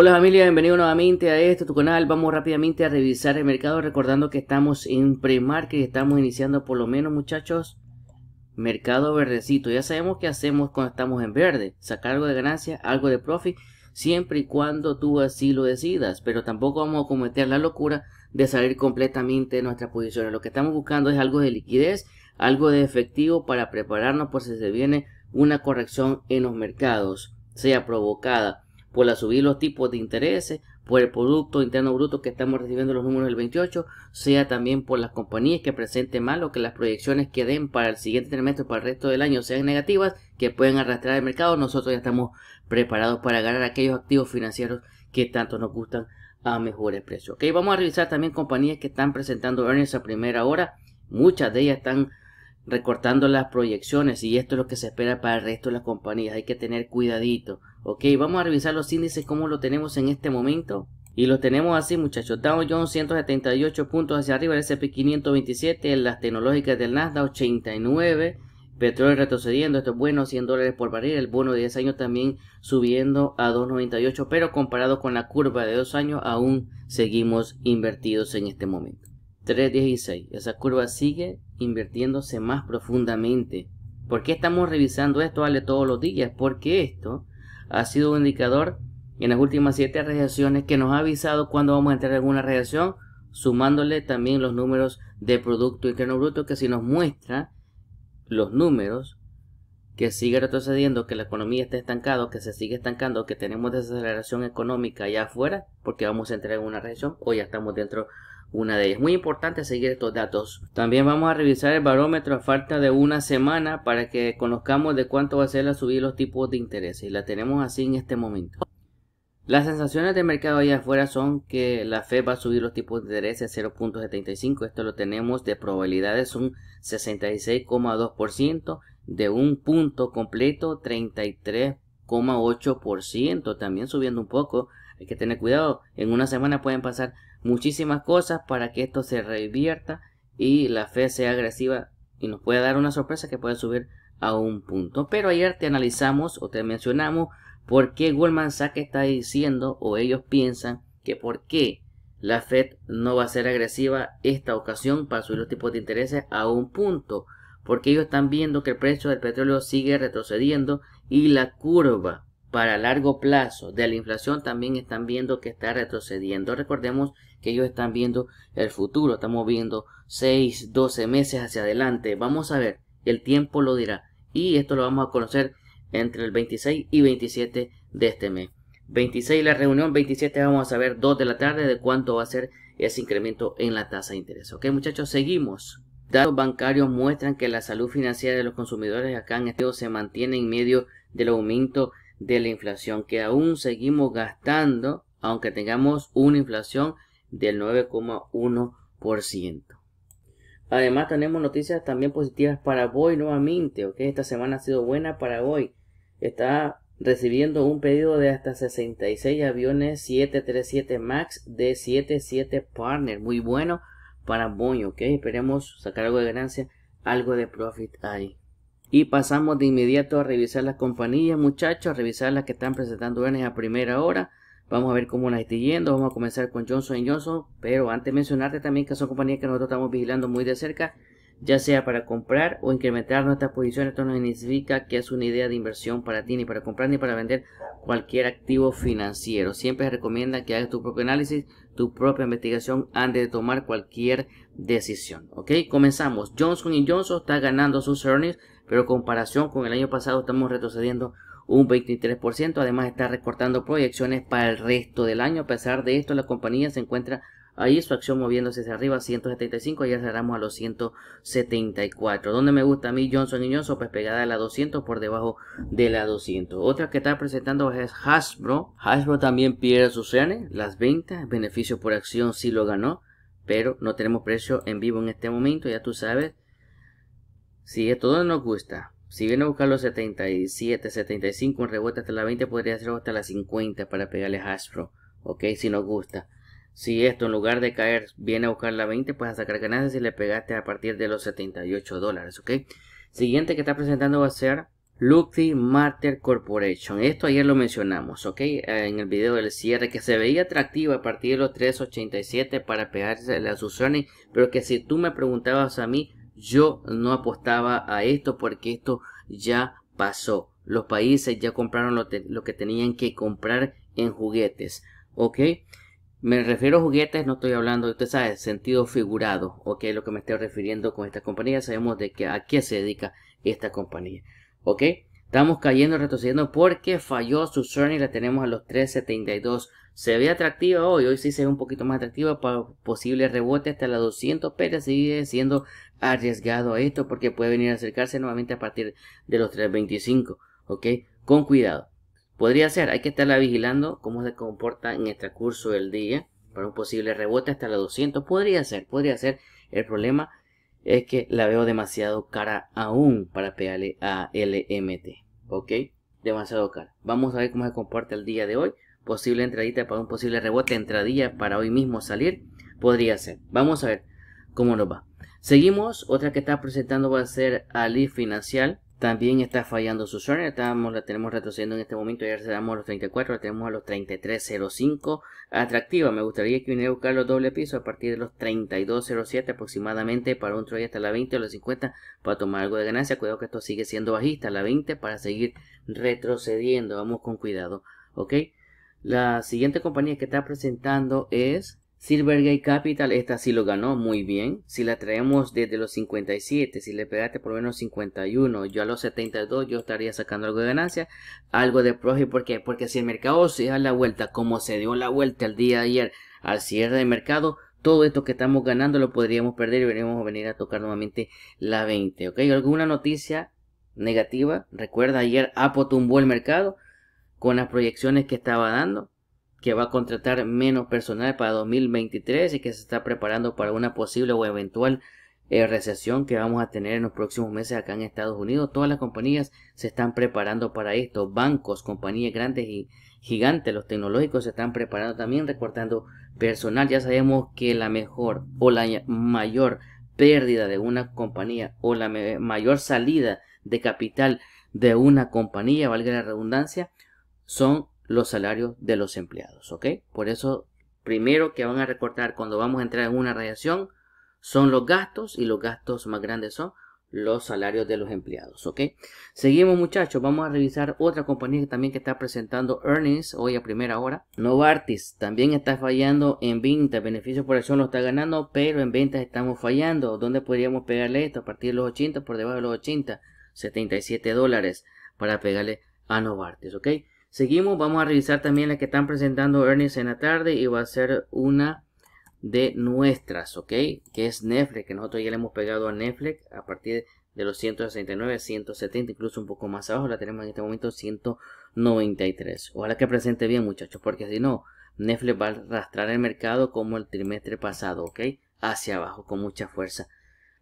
Hola familia, bienvenido nuevamente a este tu canal. Vamos rápidamente a revisar el mercado recordando que estamos en pre-market y estamos iniciando por lo menos muchachos mercado verdecito. Ya sabemos qué hacemos cuando estamos en verde, sacar algo de ganancia, algo de profit, siempre y cuando tú así lo decidas, pero tampoco vamos a cometer la locura de salir completamente de nuestras posiciones. Lo que estamos buscando es algo de liquidez, algo de efectivo para prepararnos por si se viene una corrección en los mercados, sea provocada por la subir los tipos de intereses, por el Producto Interno Bruto que estamos recibiendo los números del 28, sea también por las compañías que presenten mal o que las proyecciones que den para el siguiente trimestre para el resto del año sean negativas, que pueden arrastrar el mercado, nosotros ya estamos preparados para ganar aquellos activos financieros que tanto nos gustan a mejores precios. Ok, vamos a revisar también compañías que están presentando earnings a primera hora. Muchas de ellas están recortando las proyecciones y esto es lo que se espera para el resto de las compañías. Hay que tener cuidadito. Ok, vamos a revisar los índices como lo tenemos en este momento. Y lo tenemos así muchachos, Dow Jones 178 puntos hacia arriba, el S&P 527, las tecnológicas del Nasdaq 89, petróleo retrocediendo, esto es bueno, 100 dólares por barril, el bono de 10 años también subiendo a 2.98, pero comparado con la curva de 2 años aún seguimos invertidos en este momento. 3.16, esa curva sigue invirtiéndose más profundamente. ¿Por qué estamos revisando esto, Vale todos los días? Porque esto ha sido un indicador en las últimas siete reacciones que nos ha avisado cuando vamos a entrar en una reacción, sumándole también los números de Producto Interno Bruto, que si nos muestra los números, que sigue retrocediendo, que la economía está estancada, que se sigue estancando, que tenemos desaceleración económica allá afuera, porque vamos a entrar en una reacción o ya estamos dentro una de ellas. Muy importante seguir estos datos. También vamos a revisar el barómetro a falta de una semana para que conozcamos de cuánto va a ser la subida de los tipos de interés. Y la tenemos así en este momento. Las sensaciones de mercado allá afuera son que la Fed va a subir los tipos de interés a 0.75. Esto lo tenemos de probabilidades un 66,2%, de un punto completo 33,8%, también subiendo un poco. Hay que tener cuidado, en una semana pueden pasar muchísimas cosas para que esto se revierta y la FED sea agresiva y nos pueda dar una sorpresa que pueda subir a un punto. Pero ayer te analizamos o te mencionamos por qué Goldman Sachs está diciendo o ellos piensan que por qué la Fed no va a ser agresiva esta ocasión para subir los tipos de intereses a un punto. Porque ellos están viendo que el precio del petróleo sigue retrocediendo y la curva para largo plazo de la inflación también están viendo que está retrocediendo. Recordemos que ellos están viendo el futuro, estamos viendo 6, 12 meses hacia adelante, vamos a ver, el tiempo lo dirá y esto lo vamos a conocer entre el 26 y 27 de este mes. 26 la reunión, 27 vamos a saber 2 de la tarde de cuánto va a ser ese incremento en la tasa de interés. Ok muchachos, seguimos. Datos bancarios muestran que la salud financiera de los consumidores acá en Estados se mantiene en medio del aumento de la inflación, que aún seguimos gastando, aunque tengamos una inflación del 9,1%. Además tenemos noticias también positivas para Boeing nuevamente, Esta semana ha sido buena para Boeing Está recibiendo un pedido de hasta 66 aviones 737 MAX de 77 Partner. Muy bueno para Boeing, ¿ok? Esperemos sacar algo de ganancia, algo de profit ahí. Y pasamos de inmediato a revisar las compañías, muchachos, a revisar las que están presentando earnings a primera hora. Vamos a ver cómo las está yendo. Vamos a comenzar con Johnson Johnson. Pero antes mencionarte también que son compañías que nosotros estamos vigilando muy de cerca. Ya sea para comprar o incrementar nuestras posiciones. Esto no significa que es una idea de inversión para ti. Ni para comprar ni para vender cualquier activo financiero. Siempre se recomienda que hagas tu propio análisis. Tu propia investigación antes de tomar cualquier decisión. Ok, comenzamos. Johnson Johnson está ganando sus earnings. Pero en comparación con el año pasado estamos retrocediendo un 23%. Además está recortando proyecciones para el resto del año. A pesar de esto, la compañía se encuentra ahí su acción moviéndose hacia arriba, 175, ya cerramos a los 174. Donde me gusta a mí Johnson Johnson, pues pegada a la 200 por debajo de la 200. Otra que está presentando es Hasbro. Hasbro también pierde sus earnings, las ventas, beneficio por acción sí lo ganó, pero no tenemos precio en vivo en este momento, ya tú sabes. Si esto no nos gusta, si viene a buscar los 77, 75 en revuelta hasta la 20, podría ser hasta la 50 para pegarle Astro. Ok, si nos gusta. Si esto en lugar de caer viene a buscar la 20, pues a sacar ganancias si le pegaste a partir de los 78 dólares. Ok, siguiente que está presentando va a ser Lucky Martyr Corporation. Esto ayer lo mencionamos, ok, en el video del cierre, que se veía atractivo a partir de los 3.87 para pegarse a sus pero que si tú me preguntabas a mí, yo no apostaba a esto porque esto ya pasó. Los países ya compraron lo, que tenían que comprar en juguetes. ¿Ok? Me refiero a juguetes, no estoy hablando, usted sabe, sentido figurado, ok, lo que me estoy refiriendo con esta compañía, sabemos de qué a qué se dedica esta compañía, ok. Estamos cayendo, retrocediendo porque falló su CERN y la tenemos a los 3.72. Se ve atractiva hoy, hoy sí se ve un poquito más atractiva para posible rebote hasta la 200, pero sigue siendo arriesgado esto porque puede venir a acercarse nuevamente a partir de los 3.25, ¿ok? Con cuidado. Podría ser, hay que estarla vigilando cómo se comporta en este curso del día para un posible rebote hasta la 200. Podría ser, podría ser. El problema es que la veo demasiado cara aún para pegarle a LMT. ¿Ok? Demasiado cara. Vamos a ver cómo se comporta el día de hoy. Posible entradita para un posible rebote, entradilla para hoy mismo salir. Podría ser. Vamos a ver cómo nos va. Seguimos. Otra que está presentando va a ser Ali Financial. También está fallando su zona estamos, la tenemos retrocediendo en este momento, ya cerramos a los 34, la tenemos a los 33.05. Atractiva, me gustaría que viniera a buscar los doble piso a partir de los 32.07 aproximadamente para un trade hasta la 20 o la 50 para tomar algo de ganancia. Cuidado que esto sigue siendo bajista, la 20 para seguir retrocediendo, vamos con cuidado, ¿ok? La siguiente compañía que está presentando es Silvergate Capital, esta sí lo ganó muy bien. Si la traemos desde los 57, si le pegaste por menos 51, yo a los 72 yo estaría sacando algo de ganancia, algo de profit. ¿Por qué? Porque si el mercado se da la vuelta, como se dio la vuelta el día de ayer al cierre de mercado, todo esto que estamos ganando lo podríamos perder y a venir a tocar nuevamente la 20. ¿Ok? ¿Alguna noticia negativa? Recuerda, ayer Apo tumbó el mercado con las proyecciones que estaba dando que va a contratar menos personal para 2023 y que se está preparando para una posible o eventual eh, recesión que vamos a tener en los próximos meses acá en Estados Unidos. Todas las compañías se están preparando para esto. Bancos, compañías grandes y gigantes, los tecnológicos se están preparando también recortando personal. Ya sabemos que la mejor o la mayor pérdida de una compañía o la mayor salida de capital de una compañía, valga la redundancia, son los salarios de los empleados, ¿ok? Por eso, primero que van a recortar cuando vamos a entrar en una radiación son los gastos y los gastos más grandes son los salarios de los empleados, ¿ok? Seguimos muchachos, vamos a revisar otra compañía que también que está presentando earnings hoy a primera hora. Novartis también está fallando en ventas, beneficios por acción lo está ganando, pero en ventas estamos fallando. ¿Dónde podríamos pegarle esto? A partir de los 80, por debajo de los 80, 77 dólares para pegarle a Novartis, ¿ok? Seguimos, vamos a revisar también la que están presentando earnings en la tarde y va a ser una de nuestras, ¿ok? Que es Netflix, que nosotros ya le hemos pegado a Netflix a partir de los 169 170, incluso un poco más abajo, la tenemos en este momento 193. Ojalá que presente bien muchachos, porque si no, Netflix va a arrastrar el mercado como el trimestre pasado, ¿ok? Hacia abajo, con mucha fuerza.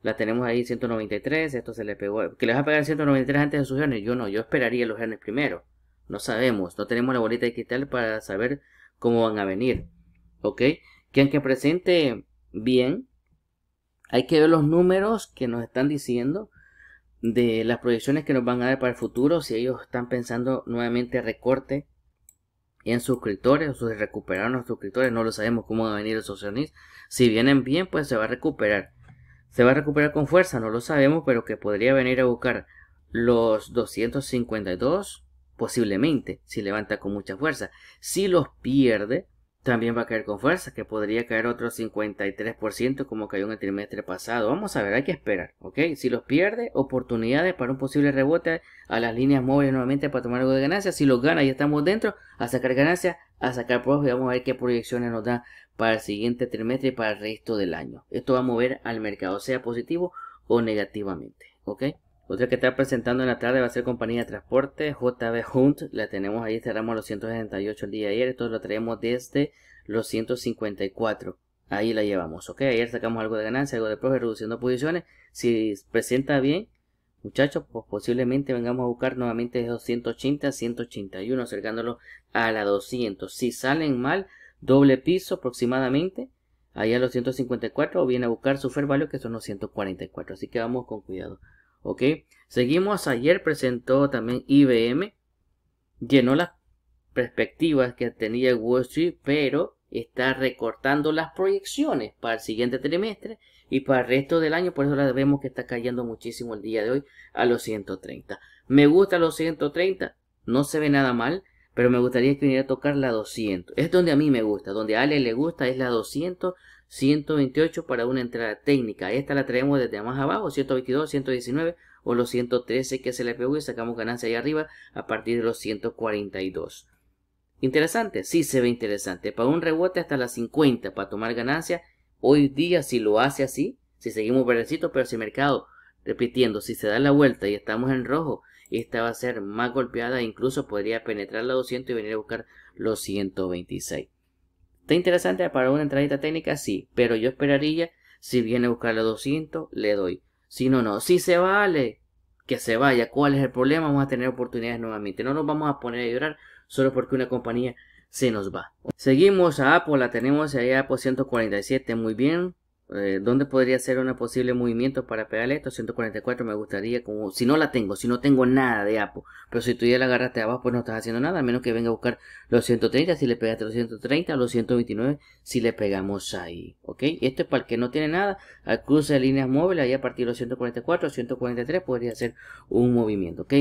La tenemos ahí 193, esto se le pegó, que le va a pegar 193 antes de sus earnings, yo no, yo esperaría los earnings primero. No sabemos, no tenemos la bolita de cristal para saber cómo van a venir. ¿Ok? Que aunque presente bien, hay que ver los números que nos están diciendo de las proyecciones que nos van a dar para el futuro. Si ellos están pensando nuevamente recorte en suscriptores o si recuperaron los suscriptores, no lo sabemos cómo va a venir el socialist. Si vienen bien, pues se va a recuperar. Se va a recuperar con fuerza, no lo sabemos, pero que podría venir a buscar los 252 posiblemente, si levanta con mucha fuerza. Si los pierde, también va a caer con fuerza, que podría caer otro 53% como cayó en el trimestre pasado. Vamos a ver, hay que esperar, ¿ok? Si los pierde, oportunidades para un posible rebote a las líneas móviles nuevamente para tomar algo de ganancia. Si los gana, y estamos dentro, a sacar ganancias, a sacar y Vamos a ver qué proyecciones nos da para el siguiente trimestre y para el resto del año. Esto va a mover al mercado, sea positivo o negativamente, ¿ok? Otra que está presentando en la tarde va a ser compañía de transporte JB Hunt. La tenemos ahí, cerramos los 168 el día de ayer. Esto lo traemos desde los 154. Ahí la llevamos, ¿ok? Ayer sacamos algo de ganancia, algo de profe, reduciendo posiciones. Si presenta bien, muchachos, pues posiblemente vengamos a buscar nuevamente de 280 a 181, acercándolo a la 200. Si salen mal, doble piso aproximadamente, ahí a los 154, o viene a buscar su fair value, que son los 144. Así que vamos con cuidado. ¿ok? Seguimos, ayer presentó también IBM, llenó las perspectivas que tenía Wall Street, pero está recortando las proyecciones para el siguiente trimestre y para el resto del año, por eso la vemos que está cayendo muchísimo el día de hoy a los 130. Me gusta los 130, no se ve nada mal, pero me gustaría que viniera a tocar la 200. Es donde a mí me gusta, donde a Ale le gusta es la 200 128 para una entrada técnica. Esta la traemos desde más abajo, 122, 119 o los 113 que es el pegó y sacamos ganancia ahí arriba a partir de los 142. Interesante, sí se ve interesante. Para un rebote hasta las 50 para tomar ganancia. Hoy día si lo hace así, si seguimos verdecito, pero si el mercado, repitiendo, si se da la vuelta y estamos en rojo, esta va a ser más golpeada, incluso podría penetrar la 200 y venir a buscar los 126. Está interesante para una entradita técnica, sí, pero yo esperaría, si viene a buscarle 200, le doy. Si no, no, si se vale, que se vaya. ¿Cuál es el problema? Vamos a tener oportunidades nuevamente. No nos vamos a poner a llorar solo porque una compañía se nos va. Seguimos a Apple, la tenemos allá por 147, muy bien. Eh, ¿Dónde podría ser un posible movimiento para pegarle esto? 144 me gustaría, como si no la tengo, si no tengo nada de Apo. Pero si tú ya la agarraste abajo, pues no estás haciendo nada, a menos que venga a buscar los 130, si le pegaste los 130, a los 129, si le pegamos ahí. ¿Ok? Esto es para el que no tiene nada, al cruce de líneas móviles, ahí a partir de los 144, 143 podría ser un movimiento. ¿Ok?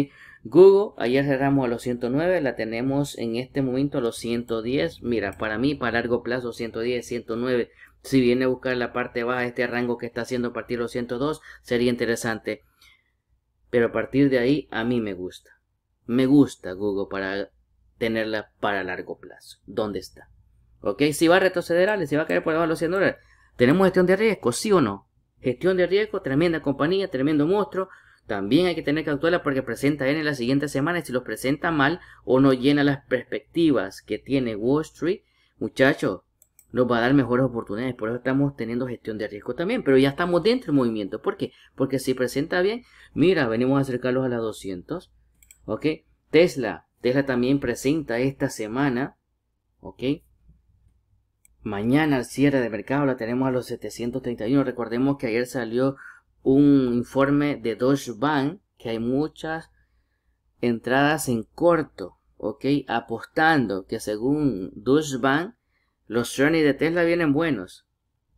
Google, ayer cerramos a los 109, la tenemos en este momento a los 110. Mira, para mí, para largo plazo, 110, 109 si viene a buscar la parte baja de este rango que está haciendo a partir de los 102, sería interesante. Pero a partir de ahí, a mí me gusta. Me gusta Google para tenerla para largo plazo. ¿Dónde está? ¿Ok? Si va a retroceder, Ale, si va a caer por debajo de los 100 dólares. ¿Tenemos gestión de riesgo? ¿Sí o no? Gestión de riesgo, tremenda compañía, tremendo monstruo. También hay que tener que actuarla porque presenta en las siguientes semana. Y si los presenta mal o no llena las perspectivas que tiene Wall Street, muchachos, nos va a dar mejores oportunidades. Por eso estamos teniendo gestión de riesgo también. Pero ya estamos dentro del movimiento. ¿Por qué? Porque si presenta bien, mira, venimos a acercarlos a las 200. ¿Ok? Tesla. Tesla también presenta esta semana. ¿Ok? Mañana al cierre de mercado la tenemos a los 731. Recordemos que ayer salió un informe de Deutsche Bank que hay muchas entradas en corto, ¿ok? Apostando que según Deutsche Bank los journey de Tesla vienen buenos.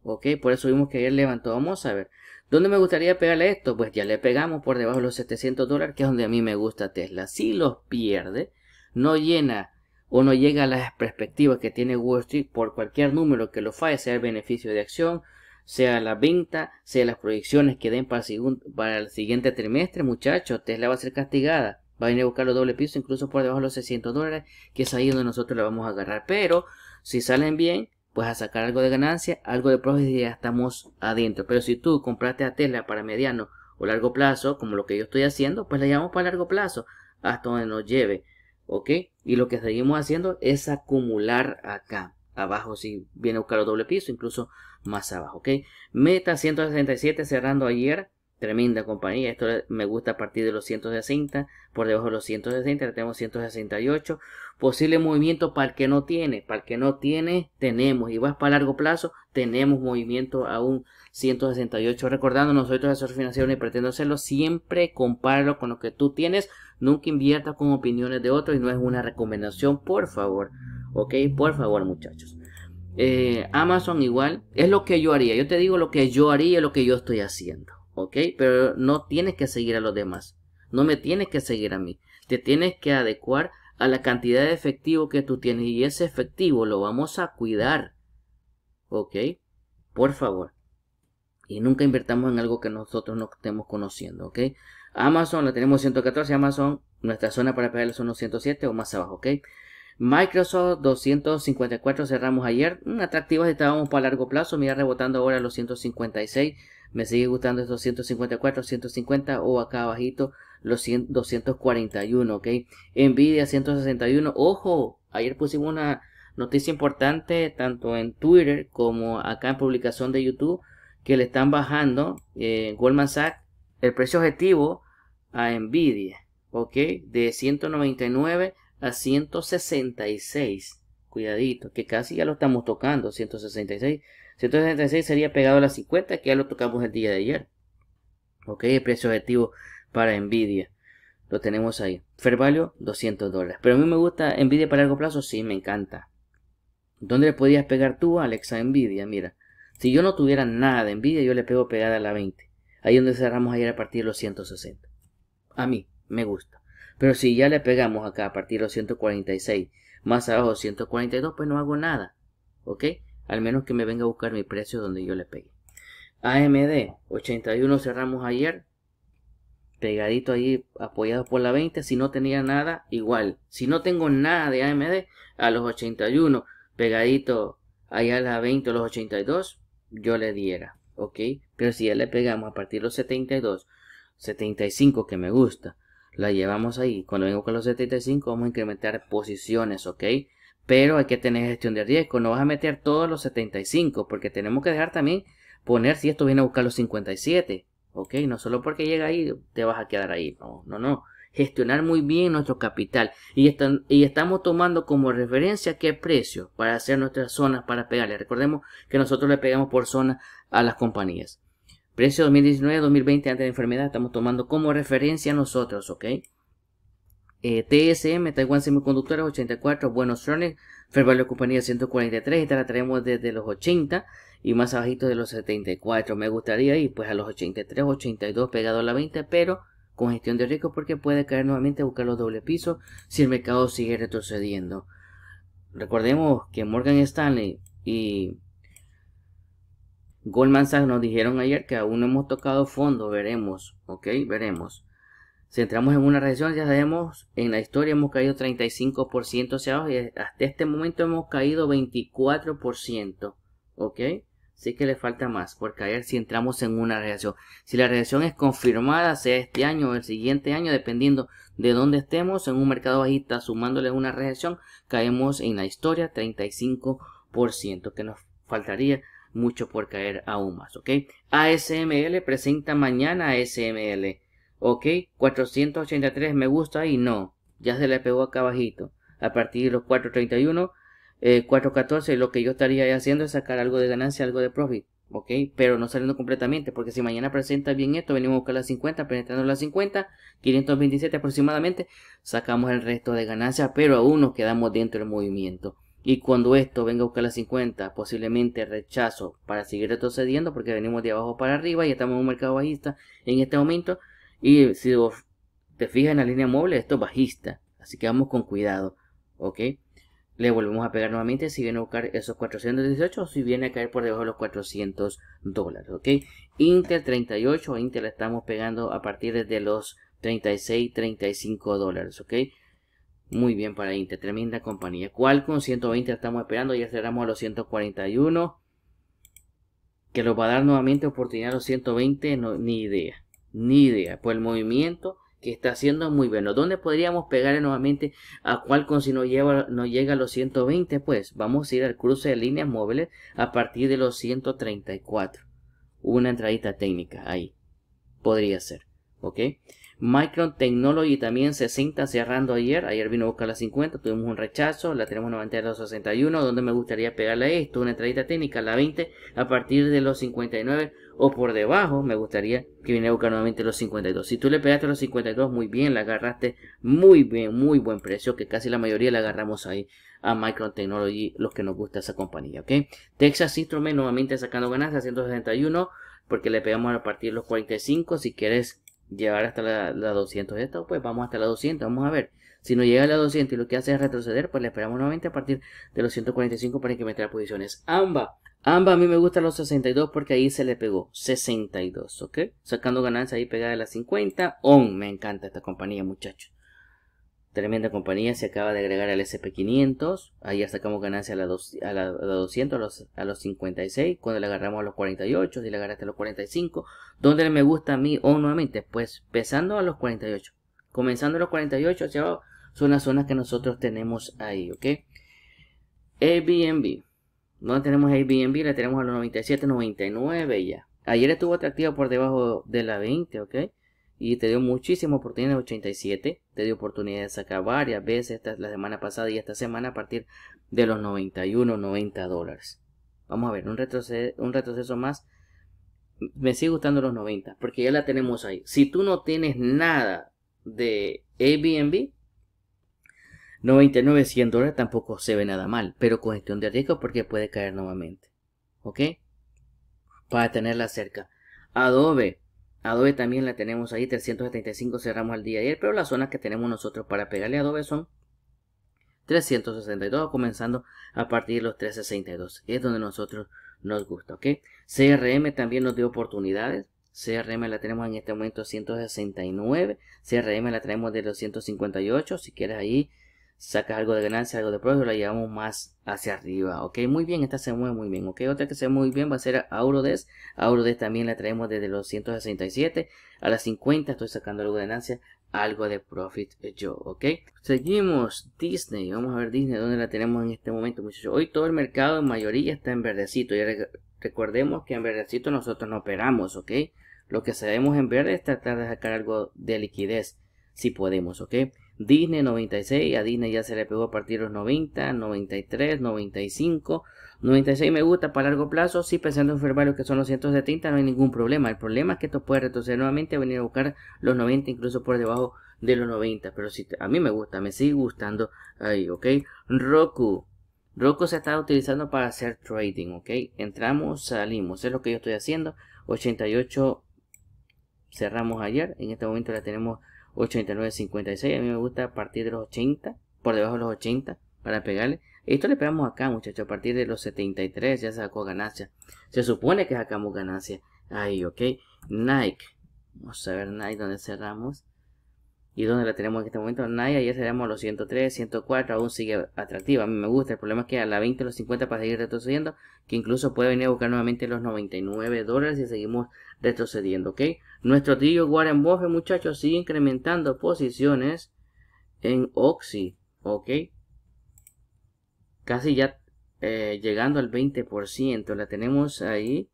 Ok, por eso vimos que ayer levantó. Vamos a ver. ¿Dónde me gustaría pegarle esto? Pues ya le pegamos por debajo de los 700 dólares, que es donde a mí me gusta Tesla. Si los pierde, no llena o no llega a las perspectivas que tiene Wall Street por cualquier número que lo falle, sea el beneficio de acción, sea la venta, sea las proyecciones que den para el, siguiente trimestre, muchachos, Tesla va a ser castigada. Va a venir a buscar los doble pisos, incluso por debajo de los 600 dólares, que es ahí donde nosotros le vamos a agarrar. Pero si salen bien, pues a sacar algo de ganancia, algo de profit y ya estamos adentro. Pero si tú compraste a Tesla para mediano o largo plazo, como lo que yo estoy haciendo, pues la llevamos para largo plazo hasta donde nos lleve. ¿Ok? Y lo que seguimos haciendo es acumular acá. Abajo si viene a buscar el doble piso, incluso más abajo. ¿Ok? Meta 167 cerrando ayer Tremenda compañía, esto me gusta a partir de los 160, por debajo de los 160, tenemos 168. Posible movimiento para el que no tiene, para el que no tiene, tenemos. Y vas para largo plazo, tenemos movimiento a un 168. Recordando, nosotros asesor financiero y pretendo hacerlo, siempre compáralo con lo que tú tienes. Nunca invierta con opiniones de otros y no es una recomendación, por favor. Ok, por favor, muchachos. Eh, Amazon igual, es lo que yo haría. Yo te digo lo que yo haría, lo que yo estoy haciendo. ¿ok? Pero no tienes que seguir a los demás, no me tienes que seguir a mí, te tienes que adecuar a la cantidad de efectivo que tú tienes y ese efectivo lo vamos a cuidar, ¿ok? Por favor. Y nunca invertamos en algo que nosotros no estemos conociendo, ¿ok? Amazon la tenemos 114, Amazon, nuestra zona para pagar son los 107 o más abajo, ¿ok? Microsoft 254 cerramos ayer, mm, atractivas estábamos para largo plazo, mira rebotando ahora los 156 me sigue gustando estos 154, 150 o acá abajito los 241, ¿ok? Nvidia 161. Ojo, ayer pusimos una noticia importante tanto en Twitter como acá en publicación de YouTube que le están bajando en eh, Goldman Sachs el precio objetivo a Nvidia, ¿ok? De 199 a 166. Cuidadito, que casi ya lo estamos tocando, 166. 166 sería pegado a las 50 que ya lo tocamos el día de ayer. Ok, el precio objetivo para Nvidia. Lo tenemos ahí. Fair value, 200 dólares. Pero a mí me gusta Nvidia para largo plazo, sí, me encanta. ¿Dónde le podías pegar tú, Alexa? Alexa Nvidia? Mira, si yo no tuviera nada de Nvidia, yo le pego pegada a la 20. Ahí donde cerramos ayer a partir de los 160. A mí, me gusta. Pero si ya le pegamos acá a partir de los 146, más abajo 142, pues no hago nada. ¿Ok? al menos que me venga a buscar mi precio donde yo le pegue. AMD 81 cerramos ayer, pegadito ahí apoyado por la 20, si no tenía nada, igual. Si no tengo nada de AMD, a los 81, pegadito allá a la 20 o los 82, yo le diera, ¿ok? Pero si ya le pegamos a partir de los 72, 75 que me gusta, la llevamos ahí. Cuando vengo con los 75 vamos a incrementar posiciones, ¿ok? pero hay que tener gestión de riesgo. No vas a meter todos los 75, porque tenemos que dejar también poner si esto viene a buscar los 57. ¿Ok? No solo porque llega ahí te vas a quedar ahí. No, no, no. Gestionar muy bien nuestro capital. Y, están, y estamos tomando como referencia qué precio para hacer nuestras zonas para pegarle. Recordemos que nosotros le pegamos por zona a las compañías. Precio 2019-2020 antes de la enfermedad estamos tomando como referencia nosotros. ¿Ok? Eh, TSM, Taiwan Semiconductores 84, Buenos Aires, Fervalio Compañía 143, esta la traemos desde los 80 y más abajito de los 74. Me gustaría ir pues a los 83, 82 pegado a la 20, pero con gestión de riesgo porque puede caer nuevamente a buscar los doble pisos si el mercado sigue retrocediendo. Recordemos que Morgan Stanley y Goldman Sachs nos dijeron ayer que aún no hemos tocado fondo, veremos, ok, veremos. Si entramos en una reacción, ya sabemos, en la historia hemos caído 35% hacia abajo y hasta este momento hemos caído 24%. ¿Ok? sí que le falta más por caer si entramos en una reacción. Si la reacción es confirmada, sea este año o el siguiente año, dependiendo de dónde estemos, en un mercado bajista sumándole una recesión, caemos en la historia 35%, que nos faltaría mucho por caer aún más. ¿Ok? ASML presenta mañana ASML Ok, 483 me gusta y no. Ya se le pegó acá abajito. A partir de los 431, 414, eh, lo que yo estaría haciendo es sacar algo de ganancia, algo de profit. Ok, pero no saliendo completamente, porque si mañana presenta bien esto, venimos a buscar las 50, penetrando las 50, 527 aproximadamente, sacamos el resto de ganancia, pero aún nos quedamos dentro del movimiento. Y cuando esto venga a buscar las 50, posiblemente rechazo para seguir retrocediendo porque venimos de abajo para arriba y estamos en un mercado bajista en este momento. Y si vos te fijas en la línea móvil, esto es bajista. Así que vamos con cuidado. ¿Ok? Le volvemos a pegar nuevamente si viene a buscar esos 418 o si viene a caer por debajo de los 400 dólares. ¿Ok? Intel 38, Intel estamos pegando a partir de los 36, 35 dólares. ¿Ok? Muy bien para Intel, tremenda compañía. ¿Cuál con 120 estamos esperando, ya cerramos a los 141. Que nos va a dar nuevamente oportunidad a los 120, ni idea. Ni idea. Pues el movimiento que está haciendo es muy bueno. ¿Dónde podríamos pegar nuevamente a Qualcomm si no, no llega a los 120? Pues vamos a ir al cruce de líneas móviles a partir de los 134. Una entradita técnica ahí. Podría ser. ¿Ok? Micron Technology también 60 cerrando ayer. Ayer vino a buscar la 50, tuvimos un rechazo, la tenemos 90 los 61, donde me gustaría pegarle esto, una entradita técnica, la 20, a partir de los 59 o por debajo, me gustaría que viniera a buscar nuevamente los 52. Si tú le pegaste los 52, muy bien, la agarraste muy bien, muy buen precio, que casi la mayoría la agarramos ahí a Micron Technology, los que nos gusta esa compañía, ¿ok? Texas Instruments nuevamente sacando ganancias, 161, porque le pegamos a partir de los 45, si quieres llevar hasta la, la 200 esta, pues vamos hasta la 200, vamos a ver. Si no llega a la 200 y lo que hace es retroceder, pues le esperamos nuevamente a partir de los 145 para que incrementar posiciones. Amba, Amba a mí me gusta los 62 porque ahí se le pegó, 62, ¿ok? Sacando ganancia ahí pegada de la 50. On, me encanta esta compañía, muchachos. Tremenda compañía, se acaba de agregar al SP500. Ayer sacamos ganancia a la, 200, a los, a los, 56. Cuando le agarramos a los 48, si le agarraste a los 45. le me gusta a mí? O oh, nuevamente, pues pesando a los 48. Comenzando a los 48 hacia son las zonas que nosotros tenemos ahí, ¿ok? Airbnb. No tenemos Airbnb, la tenemos a los 97, 99 ya. Ayer estuvo atractiva por debajo de la 20, ¿ok? y te dio muchísimas el 87, te dio oportunidad de sacar varias veces esta, la semana pasada y esta semana a partir de los 91, 90 dólares. Vamos a ver, un retroceso, un retroceso más. Me sigue gustando los 90, porque ya la tenemos ahí. Si tú no tienes nada de Airbnb, 99, 100 dólares tampoco se ve nada mal, pero con gestión de riesgo porque puede caer nuevamente. ¿Ok? Para tenerla cerca. Adobe, Adobe también la tenemos ahí, 375 cerramos al día ayer, pero las zonas que tenemos nosotros para pegarle Adobe son 362, comenzando a partir de los 362. Es donde nosotros nos gusta, ¿ok? CRM también nos dio oportunidades. CRM la tenemos en este momento 169, CRM la tenemos de 258, si quieres ahí sacas algo de ganancia, algo de profit la llevamos más hacia arriba, ok, muy bien, esta se mueve muy bien, ok, otra que se mueve muy bien va a ser Aurodes, Aurodes también la traemos desde los 167 a las 50, estoy sacando algo de ganancia, algo de profit yo, ok, seguimos Disney, vamos a ver Disney, dónde la tenemos en este momento muchachos, hoy todo el mercado en mayoría está en verdecito, Y recordemos que en verdecito nosotros no operamos, ok, lo que sabemos en verde es tratar de sacar algo de liquidez, si podemos, ok, Disney 96, a Disney ya se le pegó a partir de los 90, 93, 95, 96 me gusta para largo plazo, Si pensando en que son los 170 no hay ningún problema, el problema es que esto puede retroceder nuevamente, venir a buscar los 90 incluso por debajo de los 90, pero si a mí me gusta, me sigue gustando ahí, ok, Roku, Roku se está utilizando para hacer trading, ok, entramos, salimos, es lo que yo estoy haciendo, 88 cerramos ayer, en este momento la tenemos 89.56. A mí me gusta a partir de los 80, por debajo de los 80, para pegarle. Esto le pegamos acá, muchachos, a partir de los 73 ya sacó ganancia. Se supone que sacamos ganancia. Ahí, ok. Nike. Vamos a ver Nike donde cerramos. Y donde la tenemos en este momento. Nike, ya cerramos los 103, 104. Aún sigue atractiva. A mí me gusta. El problema es que a la 20, los 50 para seguir retrocediendo. Que incluso puede venir a buscar nuevamente los 99 dólares y seguimos retrocediendo, ok. Nuestro tío Warren Buffett, muchachos, sigue incrementando posiciones en Oxy, ¿ok? Casi ya eh, llegando al 20%, la tenemos ahí,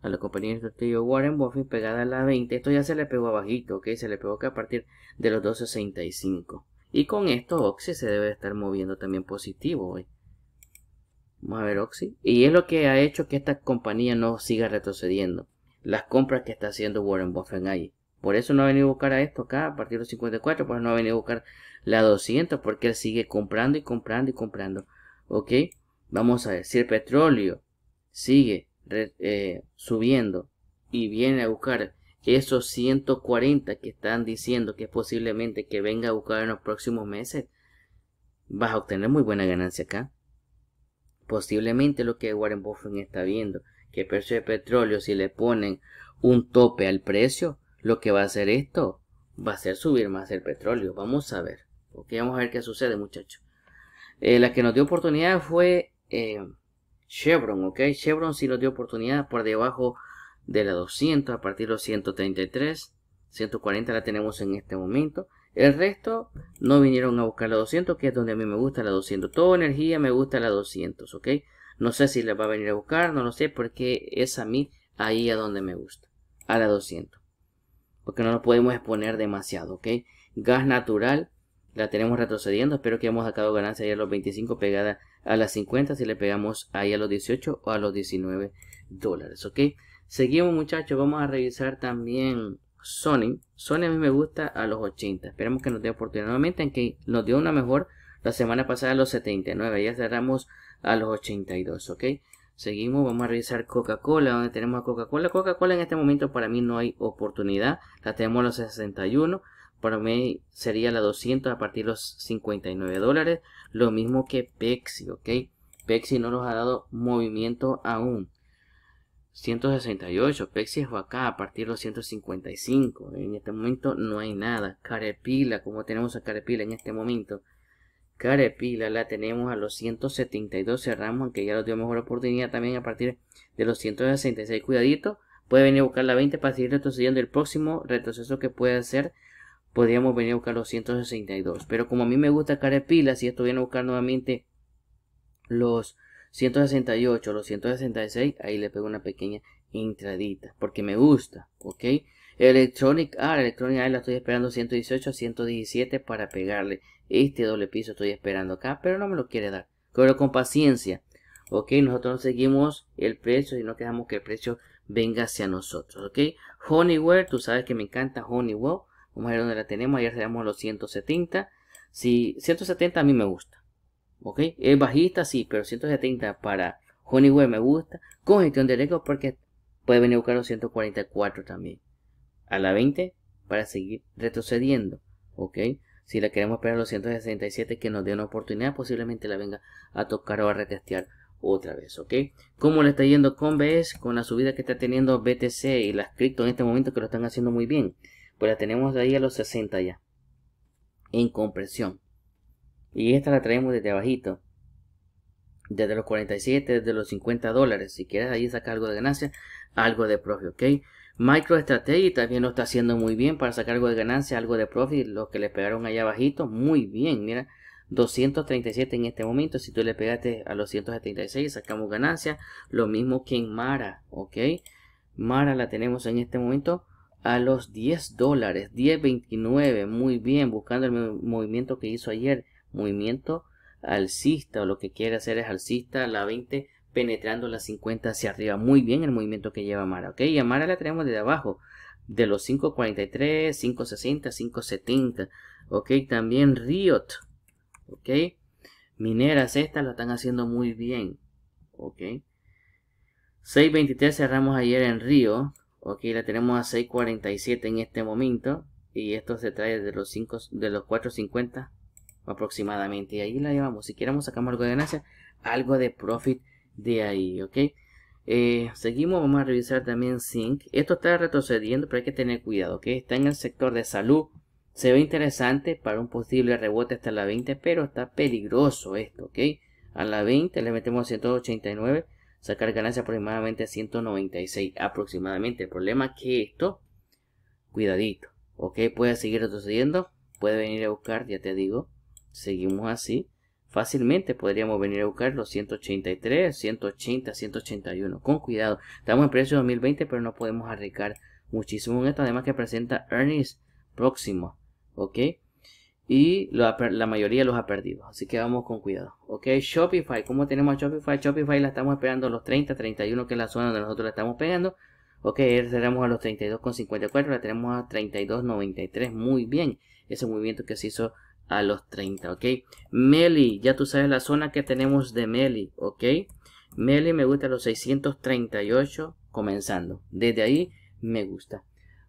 a la compañía de nuestro tío Warren Buffett pegada a la 20, esto ya se le pegó abajito, ¿ok? Se le pegó que a partir de los 2.65. Y con esto Oxy se debe estar moviendo también positivo hoy. Vamos a ver Oxy. Y es lo que ha hecho que esta compañía no siga retrocediendo las compras que está haciendo Warren Buffett ahí... Por eso no ha venido a buscar a esto acá, a partir de los 54, por eso no ha venido a buscar la 200, porque él sigue comprando y comprando y comprando. ¿Ok? Vamos a ver, si el petróleo sigue eh, subiendo y viene a buscar esos 140 que están diciendo que posiblemente que venga a buscar en los próximos meses, vas a obtener muy buena ganancia acá. Posiblemente lo que Warren Buffett está viendo que el precio de petróleo, si le ponen un tope al precio, lo que va a hacer esto va a ser subir más el petróleo. Vamos a ver. Ok, vamos a ver qué sucede, muchachos. Eh, la que nos dio oportunidad fue eh, Chevron, ok. Chevron sí nos dio oportunidad por debajo de la 200, a partir de los 133. 140 la tenemos en este momento. El resto no vinieron a buscar la 200, que es donde a mí me gusta la 200. Toda energía me gusta la 200, ok. No sé si le va a venir a buscar, no lo sé, porque es a mí ahí a donde me gusta, a la 200. Porque no lo podemos exponer demasiado, ¿ok? Gas natural, la tenemos retrocediendo, espero que hemos sacado ganancia ahí a los 25 pegada a las 50, si le pegamos ahí a los 18 o a los 19 dólares, ¿ok? Seguimos muchachos, vamos a revisar también Sony. Sony a mí me gusta a los 80, esperemos que nos dé oportunidad nuevamente, en que nos dio una mejor la semana pasada a los 79, ya cerramos a los 82, ¿ok? Seguimos, vamos a revisar Coca-Cola, donde tenemos a Coca-Cola. Coca-Cola en este momento para mí no hay oportunidad, la tenemos a los 61, para mí sería la 200 a partir de los 59 dólares, lo mismo que Pepsi, ¿ok? Pepsi no nos ha dado movimiento aún. 168, Pepsi es acá a partir de los 155. En este momento no hay nada. Carepila, como tenemos a Carepila en este momento, Carepila la tenemos a los 172, cerramos, aunque ya nos dio mejor oportunidad también a partir de los 166, cuidadito, puede venir a buscar la 20 para seguir retrocediendo el próximo retroceso que puede hacer, podríamos venir a buscar los 162, pero como a mí me gusta Carepila, si esto viene a buscar nuevamente los 168, los 166, ahí le pego una pequeña entradita, porque me gusta, ok, Electronic Art, ah, Electronic la estoy esperando 118 a 117 para pegarle. Este doble piso estoy esperando acá, pero no me lo quiere dar. Pero con paciencia. Ok, nosotros no seguimos el precio, Y no dejamos que el precio venga hacia nosotros. Ok, Honeywell, tú sabes que me encanta Honeywell. Vamos a ver dónde la tenemos. Ayer tenemos los 170. Si 170 a mí me gusta. Ok, es bajista, sí, pero 170 para Honeywell me gusta. Con gestión de riesgo porque puede venir a buscar los 144 también a la 20 para seguir retrocediendo, ¿ok? Si la queremos esperar a los 167 que nos dé una oportunidad, posiblemente la venga a tocar o a retestear otra vez, ¿ok? ¿Cómo le está yendo con BS? Con la subida que está teniendo BTC y las cripto en este momento que lo están haciendo muy bien. Pues la tenemos ahí a los 60 ya. En compresión. Y esta la traemos desde abajito. Desde los 47, desde los 50 dólares. Si quieres ahí sacar algo de ganancia, algo de profe, ¿ok? MicroStrategy también lo está haciendo muy bien para sacar algo de ganancia, algo de profit. lo que le pegaron allá abajito, muy bien, mira. 237 en este momento. Si tú le pegaste a los 176, sacamos ganancia. Lo mismo que en Mara, ¿ok? Mara la tenemos en este momento a los 10 dólares, 10.29. Muy bien, buscando el movimiento que hizo ayer. Movimiento alcista, o lo que quiere hacer es alcista a la 20 penetrando las 50 hacia arriba. Muy bien el movimiento que lleva Amara, ¿ok? Y Amara la tenemos desde abajo, de los 5.43, 5.60, 5.70, ¿ok? También Riot, ¿ok? Mineras estas lo están haciendo muy bien, ¿ok? 6.23 cerramos ayer en Río, ok, la tenemos a 6.47 en este momento, y esto se trae de los 5, de los 4.50 aproximadamente, y ahí la llevamos, si queremos sacamos algo de ganancia, algo de profit de ahí, ¿ok? Eh, seguimos, vamos a revisar también Sync. Esto está retrocediendo, pero hay que tener cuidado, ¿ok? Está en el sector de salud. Se ve interesante para un posible rebote hasta la 20, pero está peligroso esto, ¿ok? A la 20 le metemos 189, sacar ganancia aproximadamente a 196 aproximadamente. El problema es que esto, cuidadito, ¿ok? Puede seguir retrocediendo, puede venir a buscar, ya te digo. Seguimos así fácilmente podríamos venir a buscar los 183, 180, 181. Con cuidado, estamos en precio 2020, pero no podemos arriesgar muchísimo en esto. Además que presenta earnings próximo, ¿ok? Y la mayoría los ha perdido, así que vamos con cuidado, ¿ok? Shopify, ¿cómo tenemos a Shopify? Shopify la estamos esperando a los 30, 31, que es la zona donde nosotros la estamos pegando. Ok, cerramos a los 32,54, la tenemos a 32,93, muy bien. Ese movimiento que se hizo a los 30, ¿ok? Meli, ya tú sabes la zona que tenemos de Meli, ¿ok? Meli me gusta los 638 comenzando. Desde ahí me gusta.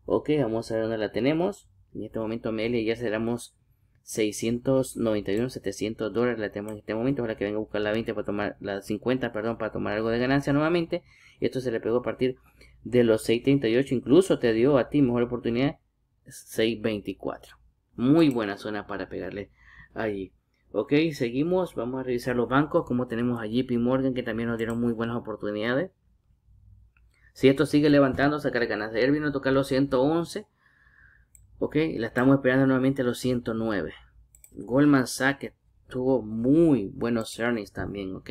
Ok, vamos a ver dónde la tenemos. En este momento Meli ya cerramos 691, 700 dólares la tenemos en este momento. para que venga a buscar la 20 para tomar, la 50, perdón, para tomar algo de ganancia nuevamente. Y esto se le pegó a partir de los 638. Incluso te dio a ti mejor oportunidad 624. Muy buena zona para pegarle allí. Ok, seguimos. Vamos a revisar los bancos. Como tenemos a JP Morgan, que también nos dieron muy buenas oportunidades. Si esto sigue levantando, sacar ganas. de vino a tocar los 111. Ok, la estamos esperando nuevamente a los 109. Goldman Sachs tuvo muy buenos earnings también. Ok,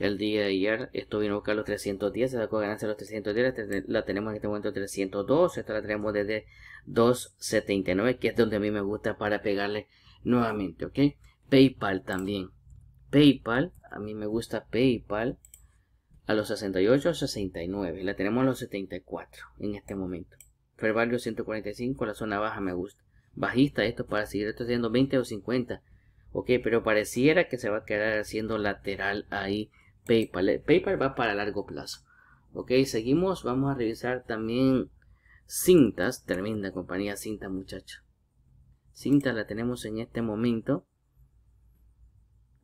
el día de ayer esto vino a los 310, se sacó ganancia los 310, la tenemos en este momento 302, esta la tenemos desde 279, que es donde a mí me gusta para pegarle nuevamente, ¿ok? PayPal también. PayPal, a mí me gusta PayPal a los 68, 69, la tenemos a los 74 en este momento. Fair 145, la zona baja me gusta. Bajista esto para seguir esto haciendo 20 o 50. Ok, pero pareciera que se va a quedar haciendo lateral ahí PayPal. PayPal va para largo plazo. Ok, seguimos. Vamos a revisar también cintas. Tremenda compañía cinta, muchacho. Cinta la tenemos en este momento.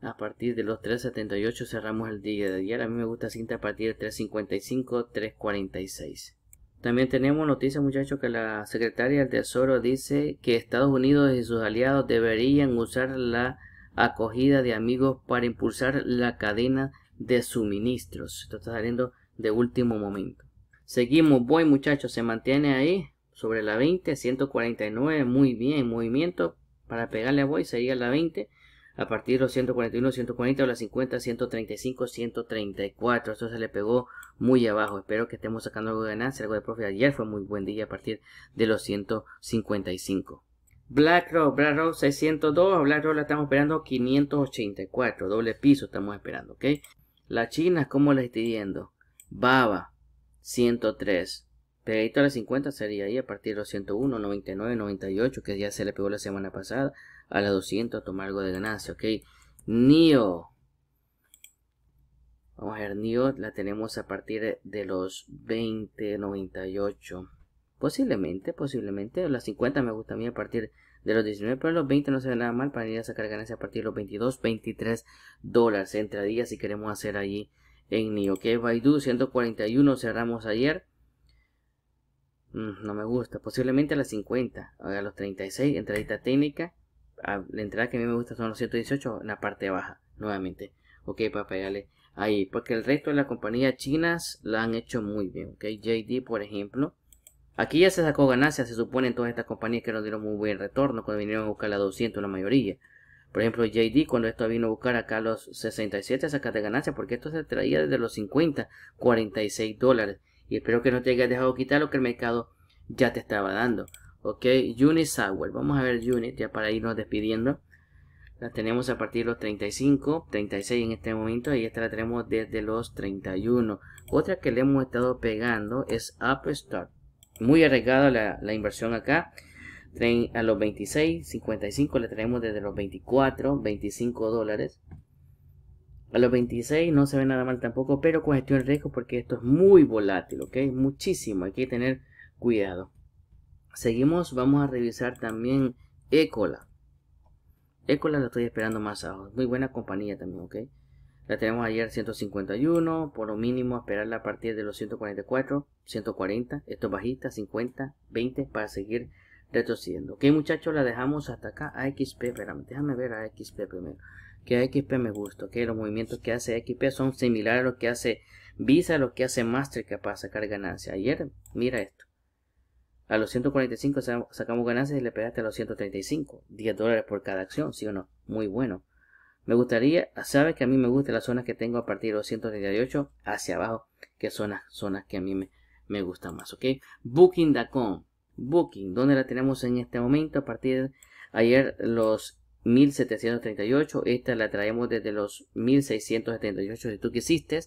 A partir de los 3.78 cerramos el día de ayer. A mí me gusta cinta a partir de 3.55, 3.46. También tenemos noticias, muchachos, que la secretaria del Tesoro dice que Estados Unidos y sus aliados deberían usar la acogida de amigos para impulsar la cadena de suministros. Esto está saliendo de último momento. Seguimos, voy muchachos, se mantiene ahí sobre la 20, 149, muy bien, movimiento para pegarle a voy sería la 20. A partir de los 141, 140, A las 50, 135, 134. Esto se le pegó muy abajo. Espero que estemos sacando algo de ganancia, algo de profe Ayer fue muy buen día a partir de los 155. BlackRock, BlackRock 602, BlackRock la estamos esperando 584, doble piso estamos esperando, ¿ok? La China, ¿cómo la estoy viendo? Baba, 103. Pegadito a las 50 sería ahí a partir de los 101, 99, 98, que ya se le pegó la semana pasada. A las 200 a tomar algo de ganancia, ¿ok? NIO. Vamos a ver, NIO la tenemos a partir de los 20, 98. Posiblemente, posiblemente. Las 50 me gusta a mí a partir de los 19 para los 20 no se ve nada mal para ir a sacar ganancias a partir de los 22, 23 dólares entradillas si queremos hacer allí en NIO. Ok, Baidu 141 cerramos ayer. Mm, no me gusta, posiblemente a las 50, a los 36, entradita técnica. Ah, la entrada que a mí me gusta son los 118 en la parte baja, nuevamente. Ok, para pegarle ahí, porque el resto de las compañías chinas la han hecho muy bien. Ok, JD, por ejemplo Aquí ya se sacó ganancias, se supone, en todas estas compañías que nos dieron muy buen retorno cuando vinieron a buscar la 200, la mayoría. Por ejemplo, JD, cuando esto vino a buscar acá los 67, sacaste de ganancia, porque esto se traía desde los 50, 46 dólares. Y espero que no te hayas dejado quitar lo que el mercado ya te estaba dando. Ok, Unit vamos a ver Unit, ya para irnos despidiendo. La tenemos a partir de los 35, 36 en este momento y esta la tenemos desde los 31. Otra que le hemos estado pegando es Upstart muy arriesgada la, inversión acá. a los 26, 55 le traemos desde los 24, 25 dólares. A los 26 no se ve nada mal tampoco, pero con gestión de riesgo porque esto es muy volátil, ¿ok? Muchísimo, hay que tener cuidado. Seguimos, vamos a revisar también Ecola. Ecola la estoy esperando más abajo, muy buena compañía también, ¿ok? La tenemos ayer 151, por lo mínimo esperarla a partir de los 144, 140, esto bajista, 50, 20 para seguir retrocediendo. qué muchachos, la dejamos hasta acá, a XP, déjame ver a XP primero, que XP me gusta, que los movimientos que hace XP son similares a los que hace Visa, a los que hace Mastercard para sacar ganancia. Ayer, mira esto, a los 145 sacamos ganancias y le pegaste a los 135, 10 dólares por cada acción, ¿sí o no? Muy bueno. Me gustaría, sabes que a mí me gustan las zonas que tengo a partir de los 138 hacia abajo, que son las zonas que a mí me, gustan más, ¿ok? Booking.com, Booking, ¿dónde la tenemos en este momento a partir de ayer los 1738, esta la traemos desde los 1678 si tú quisiste,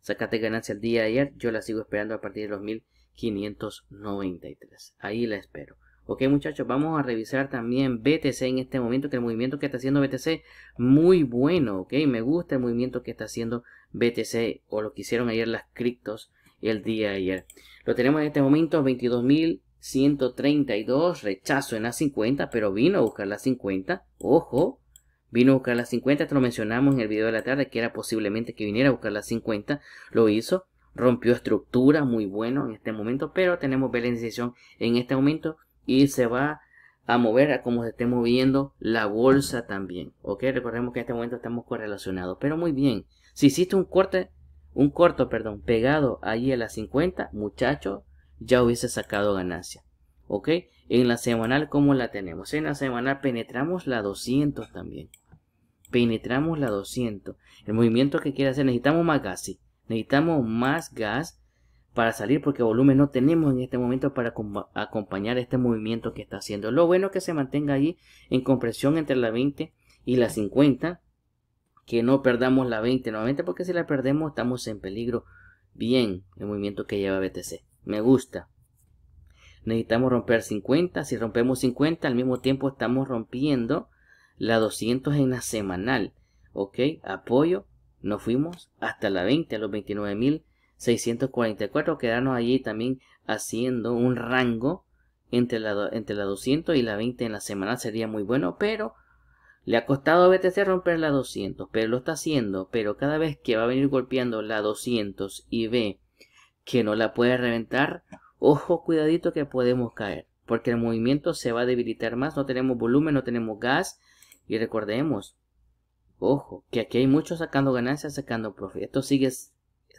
sacaste ganancia el día de ayer, yo la sigo esperando a partir de los 1593, ahí la espero. Ok muchachos, vamos a revisar también BTC en este momento, que el movimiento que está haciendo BTC, muy bueno, ok, me gusta el movimiento que está haciendo BTC o lo que hicieron ayer las criptos el día de ayer. Lo tenemos en este momento 22.132, rechazo en las 50, pero vino a buscar las 50, ojo, vino a buscar las 50, te lo mencionamos en el video de la tarde, que era posiblemente que viniera a buscar las 50, lo hizo, rompió estructura, muy bueno en este momento, pero tenemos vela en este momento y se va a mover a como se esté moviendo la bolsa también. Ok, recordemos que en este momento estamos correlacionados. Pero muy bien, si hiciste un corte, un corto, perdón, pegado ahí a las 50, muchachos, ya hubiese sacado ganancia. Ok, en la semanal, ¿cómo la tenemos? En la semanal penetramos la 200 también. Penetramos la 200. El movimiento que quiere hacer, necesitamos más gas, Necesitamos más gas para salir porque volumen no tenemos en este momento para acompañar este movimiento que está haciendo. Lo bueno es que se mantenga ahí en compresión entre la 20 y la 50. Que no perdamos la 20 nuevamente porque si la perdemos estamos en peligro. Bien el movimiento que lleva BTC. Me gusta. Necesitamos romper 50. Si rompemos 50 al mismo tiempo estamos rompiendo la 200 en la semanal. Ok, apoyo. Nos fuimos hasta la 20, a los 29,000. 644 quedarnos allí también haciendo un rango entre la, entre la 200 y la 20 en la semana sería muy bueno, pero le ha costado a BTC romper la 200, pero lo está haciendo, pero cada vez que va a venir golpeando la 200 y ve que no la puede reventar, ojo cuidadito que podemos caer, porque el movimiento se va a debilitar más, no tenemos volumen, no tenemos gas, y recordemos, ojo, que aquí hay muchos sacando ganancias, sacando profit, esto sigue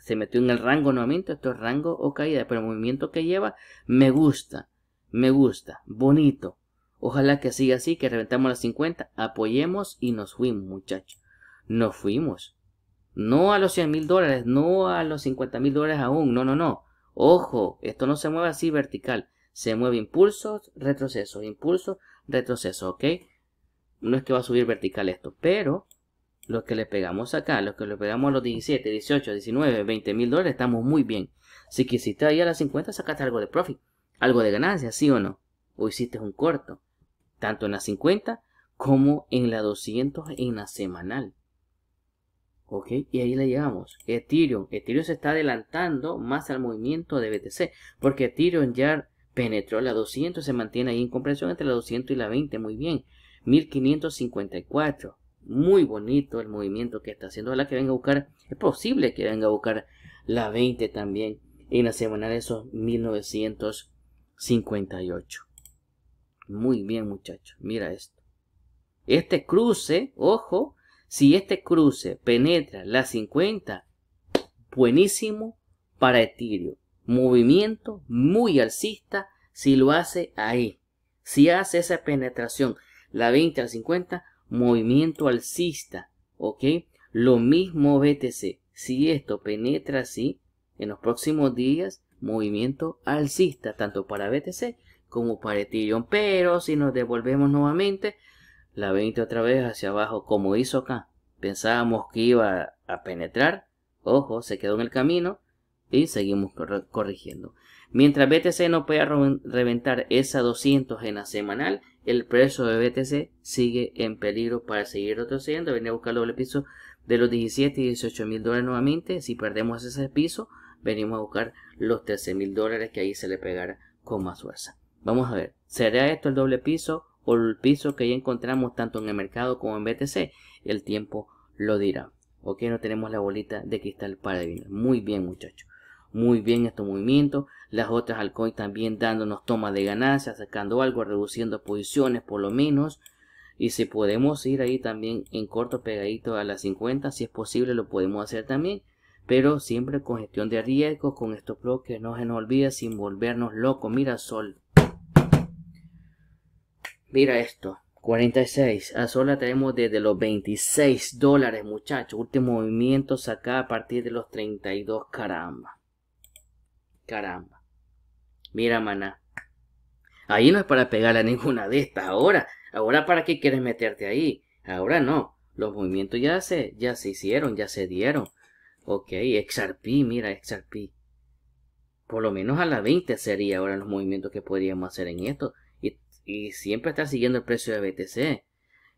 se metió en el rango nuevamente, esto es rango o caída, pero el movimiento que lleva me gusta, me gusta, bonito. Ojalá que siga así, que reventamos las 50, apoyemos y nos fuimos, muchachos. Nos fuimos. No a los 100 mil dólares, no a los 50 mil dólares aún, no, no, no. Ojo, esto no se mueve así vertical. Se mueve impulsos, retrocesos, impulsos, retrocesos, ¿ok? No es que va a subir vertical esto, pero lo que le pegamos acá, lo que le pegamos a los 17, 18, 19, 20 mil dólares, estamos muy bien. Si quisiste ahí a las 50, sacaste algo de profit, algo de ganancia, ¿sí o no? O hiciste un corto, tanto en las 50 como en la 200 en la semanal. ¿Ok? Y ahí le llegamos. Ethereum. Ethereum se está adelantando más al movimiento de BTC. Porque Ethereum ya penetró la 200. Se mantiene ahí en compresión entre la 200 y la 20. Muy bien. 1554. Muy bonito el movimiento que está haciendo. la que venga a buscar. Es posible que venga a buscar la 20 también en la semana de esos 1958. Muy bien, muchachos. Mira esto. Este cruce, ojo, si este cruce penetra la 50, buenísimo para Etirio. Movimiento muy alcista si lo hace ahí. Si hace esa penetración, la 20 la 50, movimiento alcista, ¿ok? Lo mismo BTC. Si esto penetra así, en los próximos días, movimiento alcista, tanto para BTC como para Ethereum. Pero si nos devolvemos nuevamente, la 20 otra vez hacia abajo, como hizo acá. Pensábamos que iba a penetrar, ojo, se quedó en el camino y seguimos corrigiendo. Mientras BTC no pueda reventar esa 200 en la semanal, el precio de BTC sigue en peligro para seguir retrocediendo. Venía a buscar el doble piso de los 17 y 18 mil dólares nuevamente. Si perdemos ese piso, venimos a buscar los 13 mil dólares que ahí se le pegará con más fuerza. Vamos a ver, ¿será esto el doble piso o el piso que ya encontramos tanto en el mercado como en BTC? El tiempo lo dirá. Ok, no tenemos la bolita de cristal para adivinar. Muy bien, muchachos muy bien estos movimientos. Las otras altcoins también dándonos toma de ganancia, sacando algo, reduciendo posiciones por lo menos. Y si podemos ir ahí también en corto pegadito a las 50, si es posible lo podemos hacer también. Pero siempre con gestión de riesgos, con estos bloques, no se nos olvide sin volvernos locos. Mira Sol. Mira esto. 46. A Sol la tenemos desde los 26 dólares, muchachos. Último movimiento saca a partir de los 32, caramba. Caramba. Mira, maná. Ahí no es para pegar a ninguna de estas. Ahora, ahora para qué quieres meterte ahí. Ahora no. Los movimientos ya se, ya se hicieron, ya se dieron. Ok, XRP, mira, XRP. Por lo menos a la 20 sería ahora los movimientos que podríamos hacer en esto. Y, y siempre está siguiendo el precio de BTC.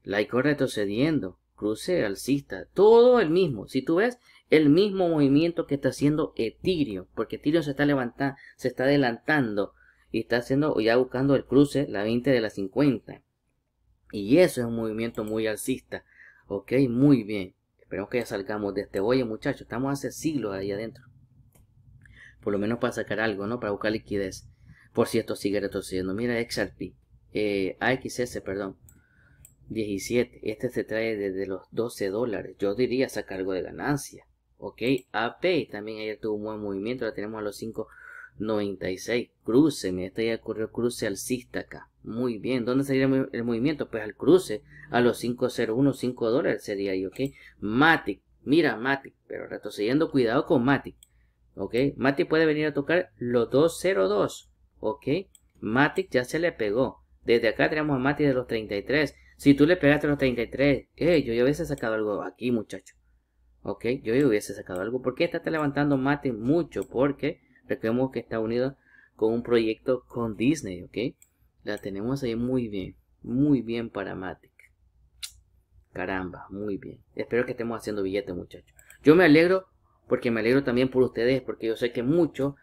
Laico retrocediendo. Cruce alcista. Todo el mismo. Si tú ves, el mismo movimiento que está haciendo Ethereum, eh, porque Ethereum se está levantando, se está adelantando y está haciendo ya buscando el cruce, la 20 de la 50. Y eso es un movimiento muy alcista. Ok, muy bien. Esperemos que ya salgamos de este. hoyo muchachos, estamos hace siglos ahí adentro. Por lo menos para sacar algo, ¿no? Para buscar liquidez. Por si esto sigue retrocediendo. Mira XRP. Eh, AXS, perdón. 17. Este se trae desde los 12 dólares. Yo diría sacar algo de ganancia. Ok, AP también ayer tuvo un buen movimiento, la tenemos a los 5.96. Cruce, mira, esta ya ocurrió cruce alcista acá. Muy bien, ¿dónde sería el movimiento? Pues al cruce, a los 5.01, 5 dólares sería ahí, ok. Matic, mira Matic, pero retrocediendo, cuidado con Matic, ok. Matic puede venir a tocar los 2.02, ok. Matic ya se le pegó. Desde acá tenemos a Matic de los 33. Si tú le pegaste los 33, eh, yo ya hubiese sacado algo aquí, muchachos. Ok, yo hubiese sacado algo. ¿Por qué está levantando mate mucho? Porque recordemos que está unido con un proyecto con Disney, ¿ok? La tenemos ahí muy bien, muy bien para Matic. Caramba, muy bien. Espero que estemos haciendo billetes, muchachos. Yo me alegro porque me alegro también por ustedes, porque yo sé que muchos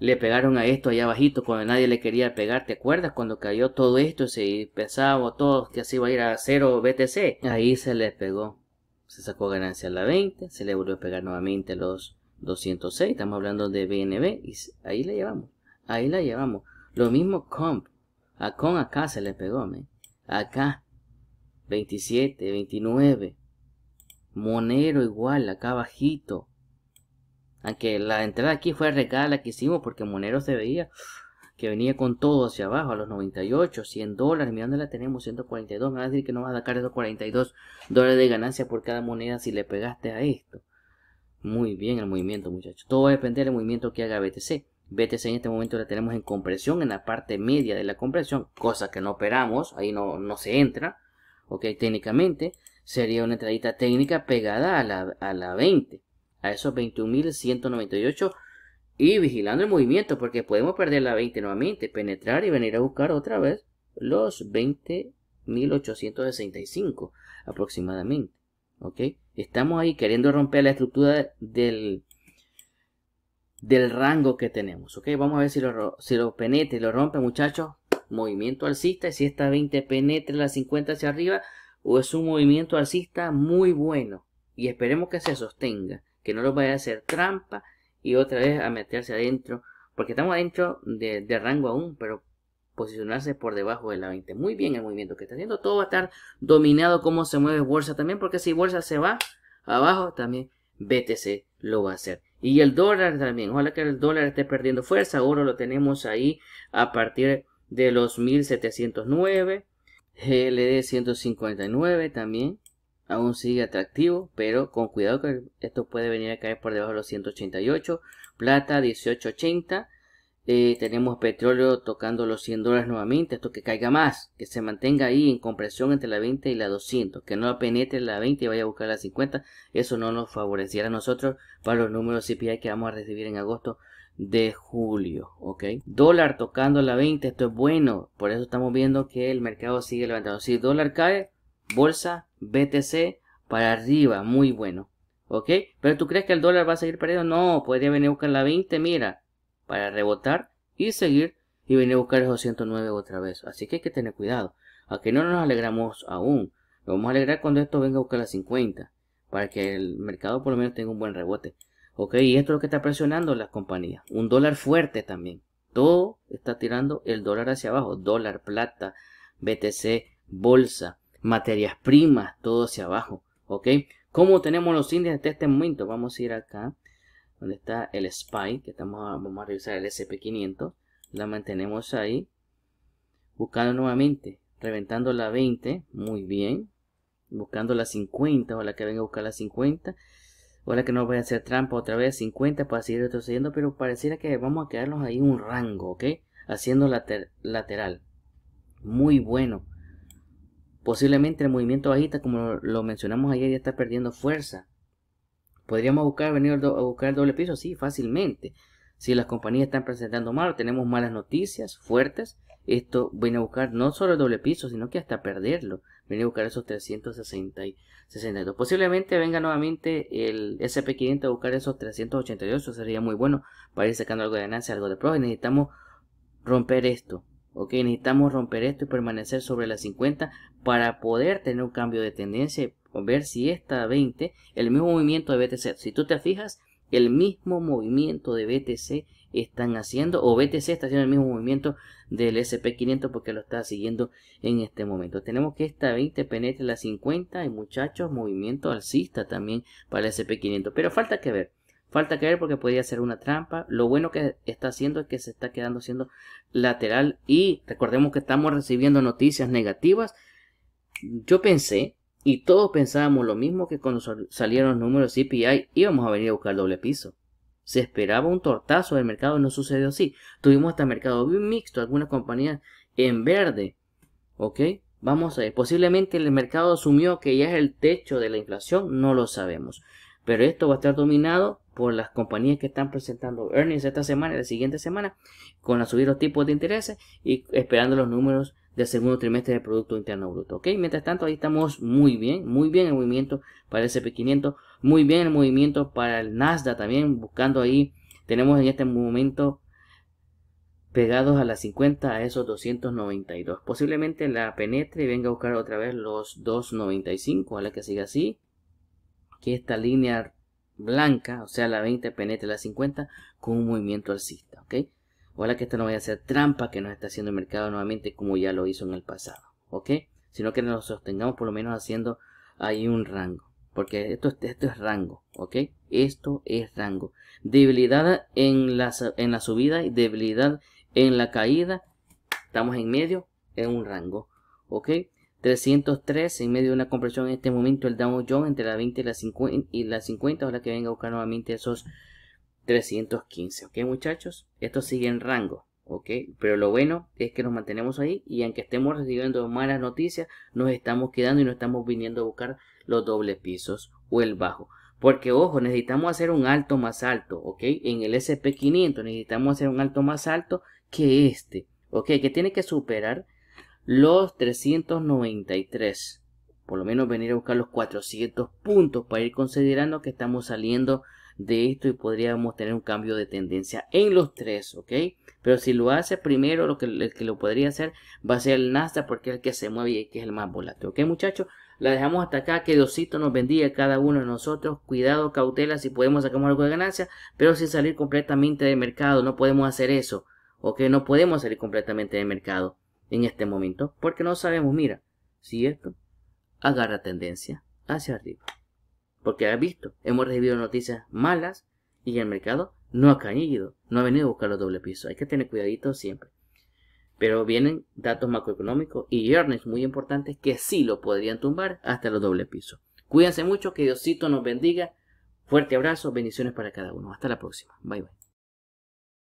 le pegaron a esto allá abajito cuando nadie le quería pegar. ¿Te acuerdas cuando cayó todo esto? Si pensábamos todos que así iba a ir a cero BTC, ahí se les pegó se sacó ganancia a la 20, se le volvió a pegar nuevamente a los 206, estamos hablando de BNB y ahí la llevamos, ahí la llevamos. Lo mismo comp, a con acá se le pegó, me acá 27, 29, Monero igual, acá bajito. Aunque la entrada aquí fue regala que hicimos porque Monero se veía que venía con todo hacia abajo, a los 98, 100 dólares, mira la tenemos, 142, me va a decir que no va a sacar esos 42 dólares de ganancia por cada moneda si le pegaste a esto. Muy bien el movimiento, muchachos. Todo va a depender del movimiento que haga BTC. BTC en este momento la tenemos en compresión, en la parte media de la compresión, cosa que no operamos, ahí no, no se entra, ok, técnicamente sería una entradita técnica pegada a la, a la 20, a esos 21.198 y vigilando el movimiento porque podemos perder la 20 nuevamente, penetrar y venir a buscar otra vez los 20.865 aproximadamente. ¿Ok? Estamos ahí queriendo romper la estructura del, del rango que tenemos. ¿Ok? Vamos a ver si lo, si lo penetra y lo rompe, muchachos. Movimiento alcista. Y si esta 20 penetra la 50 hacia arriba, o es un movimiento alcista muy bueno. Y esperemos que se sostenga, que no lo vaya a hacer trampa y otra vez a meterse adentro, porque estamos adentro de, rango aún, pero posicionarse por debajo de la 20. Muy bien el movimiento que está haciendo. Todo va a estar dominado cómo se mueve Bolsa también, porque si Bolsa se va abajo, también BTC lo va a hacer. Y el dólar también. Ojalá que el dólar esté perdiendo fuerza. Oro lo tenemos ahí a partir de los 1709. GLD 159 también aún sigue atractivo, pero con cuidado que esto puede venir a caer por debajo de los 188. Plata 1880. Eh, tenemos petróleo tocando los 100 dólares nuevamente. Esto que caiga más, que se mantenga ahí en compresión entre la 20 y la 200, que no penetre la 20 y vaya a buscar la 50. Eso no nos favoreciera a nosotros para los números CPI que vamos a recibir en agosto de julio, ¿ok? Dólar tocando la 20, esto es bueno, por eso estamos viendo que el mercado sigue levantado, Si dólar cae, bolsa BTC para arriba, muy bueno. ¿Ok? Pero tú crees que el dólar va a seguir perdido? No, podría venir a buscar la 20, mira, para rebotar y seguir y venir a buscar esos 109 otra vez. Así que hay que tener cuidado. A que no nos alegramos aún. Nos vamos a alegrar cuando esto venga a buscar la 50. Para que el mercado por lo menos tenga un buen rebote. Ok, y esto es lo que está presionando las compañías. Un dólar fuerte también. Todo está tirando el dólar hacia abajo. Dólar, plata, BTC, bolsa materias primas, todo hacia abajo, ¿ok? ¿Cómo tenemos los índices Hasta este momento? Vamos a ir acá, donde está el SPY, que estamos, vamos a revisar el SP500, la mantenemos ahí, buscando nuevamente, reventando la 20, muy bien, buscando la 50, o la que venga a buscar la 50, la que no voy a hacer trampa otra vez, 50 para seguir retrocediendo, pero pareciera que vamos a quedarnos ahí un rango, ¿ok? Haciendo lateral. Muy bueno. Posiblemente el movimiento bajista, como lo mencionamos ayer, ya está perdiendo fuerza. ¿Podríamos buscar venir a buscar el doble piso? Sí, fácilmente. Si las compañías están presentando mal, tenemos malas noticias fuertes, esto viene a buscar no solo el doble piso, sino que hasta perderlo. Viene a buscar esos 362. Posiblemente venga nuevamente el SP500 a buscar esos 388. Sería muy bueno para ir sacando algo de ganancia, algo de profit. Necesitamos romper esto. Ok, necesitamos romper esto y permanecer sobre las 50 para poder tener un cambio de tendencia ver si esta 20, el mismo movimiento de BTC. Si tú te fijas, el mismo movimiento de BTC están haciendo, o BTC está haciendo el mismo movimiento del SP500 porque lo está siguiendo en este momento. Tenemos que esta 20 penetre la 50 y muchachos, movimiento alcista también para el SP500. Pero falta que ver, falta que ver porque podría ser una trampa. Lo bueno que está haciendo es que se está quedando siendo lateral y recordemos que estamos recibiendo noticias negativas yo pensé, y todos pensábamos lo mismo que cuando salieron los números CPI íbamos a venir a buscar doble piso. Se esperaba un tortazo del mercado, no sucedió así. Tuvimos hasta mercado mixto, algunas compañías en verde. ¿Ok? Vamos a ver, posiblemente el mercado asumió que ya es el techo de la inflación, no lo sabemos. Pero esto va a estar dominado por las compañías que están presentando earnings esta semana y la siguiente semana, con la subida de los tipos de intereses y esperando los números del segundo trimestre del Producto Interno Bruto. ¿ok? Mientras tanto, ahí estamos muy bien, muy bien el movimiento para el SP500, muy bien el movimiento para el Nasdaq también, buscando ahí, tenemos en este momento pegados a las 50 a esos 292. Posiblemente la penetre y venga a buscar otra vez los 295, la que siga así, que esta línea blanca, o sea la 20 penetre la 50 con un movimiento alcista, ¿ok? Ojalá que esta no vaya a ser trampa que nos está haciendo el mercado nuevamente como ya lo hizo en el pasado, ¿ok? Sino que nos sostengamos por lo menos haciendo ahí un rango, porque esto, esto es rango, ¿ok? Esto es rango. Debilidad en la, en la subida y debilidad en la caída. Estamos en medio, en un rango, ¿ok? 303 en medio de una compresión en este momento el Dow Jones entre la 20 y la 50 y la 50 que venga a buscar nuevamente esos 315, ¿ok muchachos? Esto sigue en rango, ¿ok? Pero lo bueno es que nos mantenemos ahí y aunque estemos recibiendo malas noticias, nos estamos quedando y no estamos viniendo a buscar los dobles pisos o el bajo. Porque ojo, necesitamos hacer un alto más alto, ¿ok? En el SP500 necesitamos hacer un alto más alto que este, ¿ok? Que tiene que superar los 393. Por lo menos venir a buscar los 400 puntos para ir considerando que estamos saliendo de esto y podríamos tener un cambio de tendencia en los tres, ¿ok? Pero si lo hace primero, lo que, que lo podría hacer va a ser el Nasdaq porque es el que se mueve y que es el más volátil, ¿ok muchachos? La dejamos hasta acá, que Diosito nos vendía cada uno de nosotros. Cuidado, cautela, si podemos sacamos algo de ganancia, pero sin salir completamente del mercado, no podemos hacer eso, ¿ok? No podemos salir completamente del mercado en este momento, porque no sabemos, mira, si esto agarra tendencia hacia arriba. Porque ha visto, hemos recibido noticias malas y el mercado no ha caído, no ha venido a buscar los doble pisos. Hay que tener cuidadito siempre. Pero vienen datos macroeconómicos y earnings muy importantes que sí lo podrían tumbar hasta los doble pisos. Cuídense mucho, que Diosito nos bendiga. Fuerte abrazo, bendiciones para cada uno. Hasta la próxima. Bye bye.